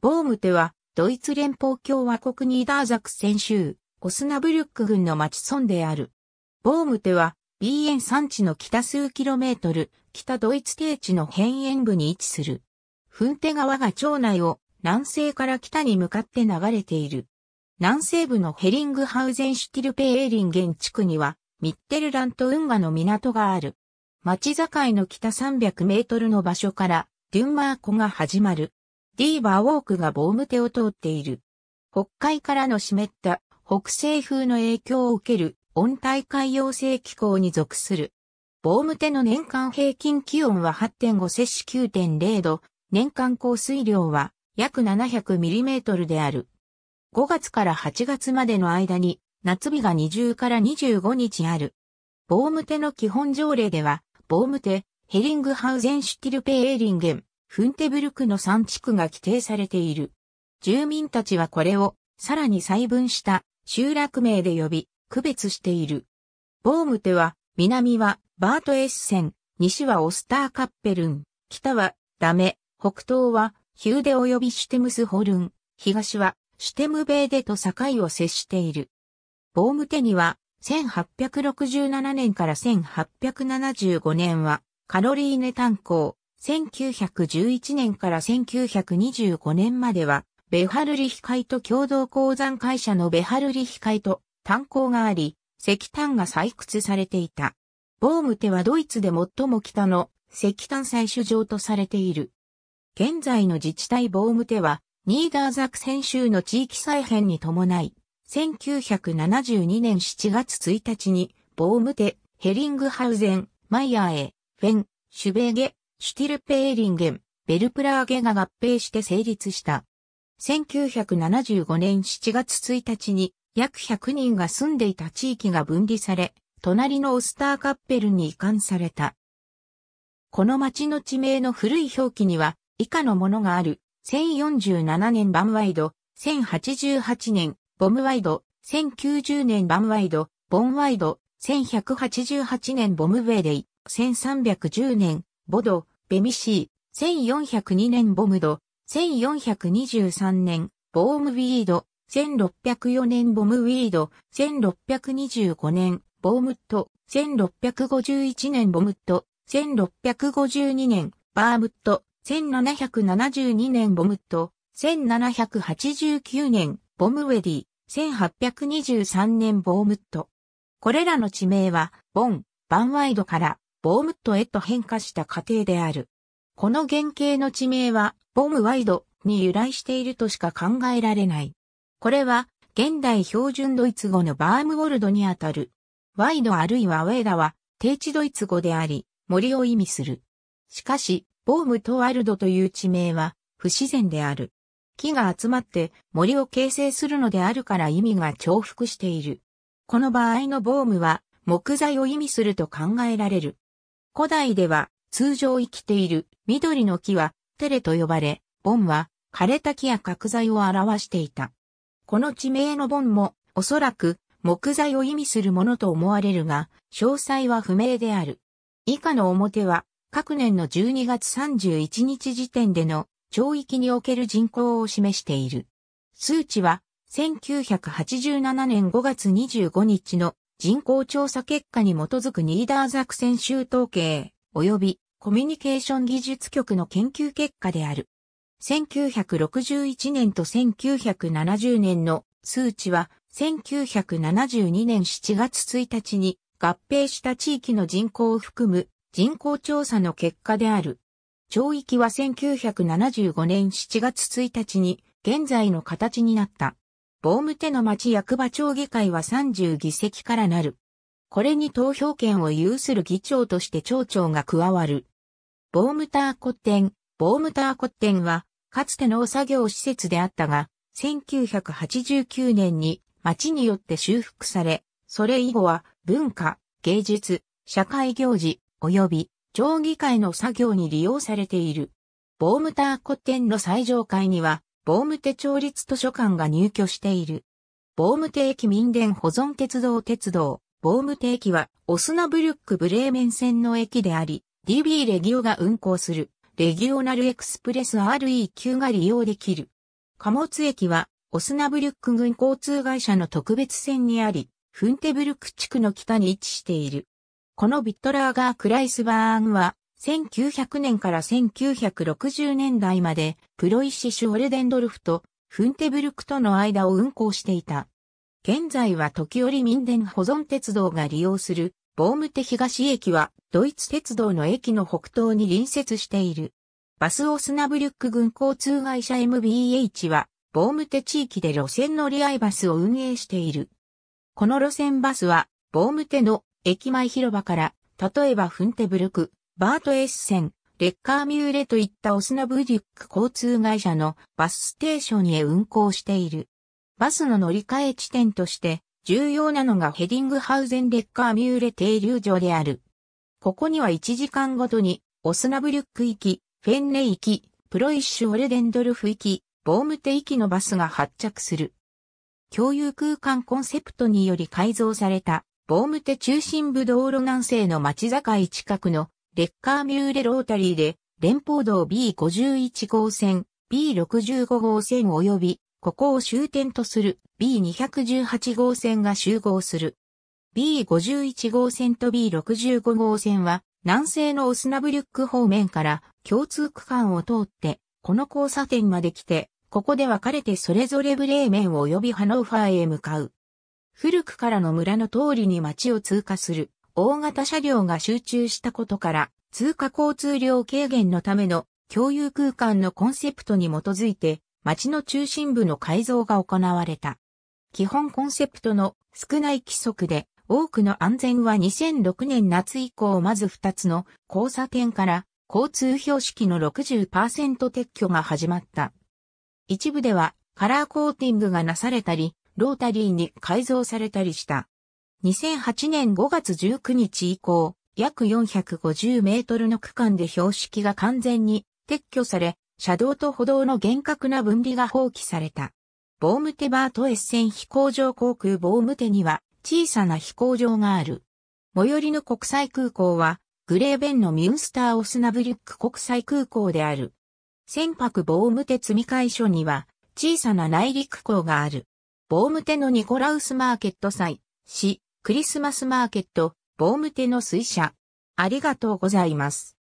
ボームテは、ドイツ連邦共和国ニーダーザクセン州、オスナブルック郡の町村である。ボームテは、ビーエン山地の北数キロメートル、北ドイツ低地の辺縁部に位置する。フンテ川が町内を南西から北に向かって流れている。南西部のヘリングハウゼンシュティルペエーリンゲン地区には、ミッテルラント運河の港がある。町境の北300メートルの場所から、デュンマー湖が始まる。ディーバーウォークがボーム手を通っている。北海からの湿った北西風の影響を受ける温帯海洋性気候に属する。ボーム手の年間平均気温は8.5摂氏9.0度、年間降水量は約7 0 0トルである。5月から8月までの間に夏日が20から25日ある。ボーム手の基本条例では、ボーム手、ヘリングハウゼンシュティルペーエリンゲン、フンテブルクの3地区が規定されている。住民たちはこれをさらに細分した集落名で呼び、区別している。ボームテは、南はバートエッセン、西はオスターカッペルン、北はダメ、北東はヒューデ及びシュテムスホルン、東はシュテムベーデと境を接している。ボームテには、1867年から1875年は、カロリーネ炭鉱、1911年から1925年までは、ベハルリヒ海と共同鉱山会社のベハルリヒ海と炭鉱があり、石炭が採掘されていた。ボームテはドイツで最も北の石炭採取場とされている。現在の自治体ボームテは、ニーダーザクセン州の地域再編に伴い、1972年7月1日に、ボームテ、ヘリングハウゼン、マイヤーエ、フェン、シュベーゲ、シュティルペーリンゲン、ベルプラーゲが合併して成立した。1975年7月1日に約100人が住んでいた地域が分離され、隣のオスターカッペルに移管された。この町の地名の古い表記には以下のものがある。1047年バンワイド、1088年ボムワイド、1090年バンワイド、ボンワイド、1188年ボムウェイデイ、1310年ボド、ベミシー、1402年ボムド、1423年、ボームウィード、1604年ボムウィード、1625年、ボームット、1651年ボムット、1652年、バームット、1772年ボムット、1789年、ボムウェディ、1823年ボームット。これらの地名は、ボン、バンワイドから、ボームットへと変化した過程である。この原型の地名は、ボムワイドに由来しているとしか考えられない。これは、現代標準ドイツ語のバームウォルドにあたる。ワイドあるいはウェーダは、低地ドイツ語であり、森を意味する。しかし、ボームとワルドという地名は、不自然である。木が集まって森を形成するのであるから意味が重複している。この場合のボームは木材を意味すると考えられる。古代では通常生きている緑の木はテレと呼ばれ、盆は枯れた木や角材を表していた。この地名の盆もおそらく木材を意味するものと思われるが、詳細は不明である。以下の表は各年の12月31日時点での町域における人口を示している。数値は1987年5月25日の人口調査結果に基づくニーダーザクセン州統計、及びコミュニケーション技術局の研究結果である。1961年と1970年の数値は1972年7月1日に合併した地域の人口を含む人口調査の結果である。町域は1975年7月1日に現在の形になった。ボームテの町役場町議会は30議席からなる。これに投票権を有する議長として町長が加わる。ボームターコッテン、ボームターコッテンは、かつて農作業施設であったが、1989年に町によって修復され、それ以後は文化、芸術、社会行事、及び町議会の作業に利用されている。ボームターコッテンの最上階には、ボームテ町立図書館が入居している。ボームテ駅民電保存鉄道鉄道、ボームテ駅は、オスナブルックブレーメン線の駅であり、DB レギオが運行する、レギオナルエクスプレス RE 級が利用できる。貨物駅は、オスナブルック軍交通会社の特別線にあり、フンテブルク地区の北に位置している。このビットラーガー・クライスバーンは、1900年から1960年代まで、プロイシシュ・オルデンドルフとフンテブルクとの間を運行していた。現在は時折民電保存鉄道が利用する、ボームテ東駅は、ドイツ鉄道の駅の北東に隣接している。バスオスナブリュック軍交通会社 MBH は、ボームテ地域で路線乗り合いバスを運営している。この路線バスは、ボームテの駅前広場から、例えばフンテブルク、バートエッセン、レッカーミューレといったオスナブリュック交通会社のバスステーションへ運行している。バスの乗り換え地点として重要なのがヘディングハウゼンレッカーミューレ停留所である。ここには1時間ごとにオスナブリュック行き、フェンレ行き、プロイッシュ・オルデンドルフ行き、ボームテ行きのバスが発着する。共有空間コンセプトにより改造された、ボームテ中心部道路南西の町境近くのレッカーミューレロータリーで、連邦道 B51 号線、B65 号線及び、ここを終点とする B218 号線が集合する。B51 号線と B65 号線は、南西のオスナブリュック方面から共通区間を通って、この交差点まで来て、ここで分かれてそれぞれブレーメン及びハノーファーへ向かう。古くからの村の通りに町を通過する。大型車両が集中したことから、通貨交通量軽減のための共有空間のコンセプトに基づいて、町の中心部の改造が行われた。基本コンセプトの少ない規則で、多くの安全は2006年夏以降まず2つの交差点から交通標識の60%撤去が始まった。一部ではカラーコーティングがなされたり、ロータリーに改造されたりした。2008年5月19日以降、約450メートルの区間で標識が完全に撤去され、車道と歩道の厳格な分離が放棄された。ボームテバートエッセン飛行場航空ボームテには小さな飛行場がある。最寄りの国際空港はグレーベンのミュンスターオスナブリュック国際空港である。船舶ボームテ積み替え所には小さな内陸港がある。ボームテのニコラウスマーケット祭、市、クリスマスマーケット、ボームテの水車。ありがとうございます。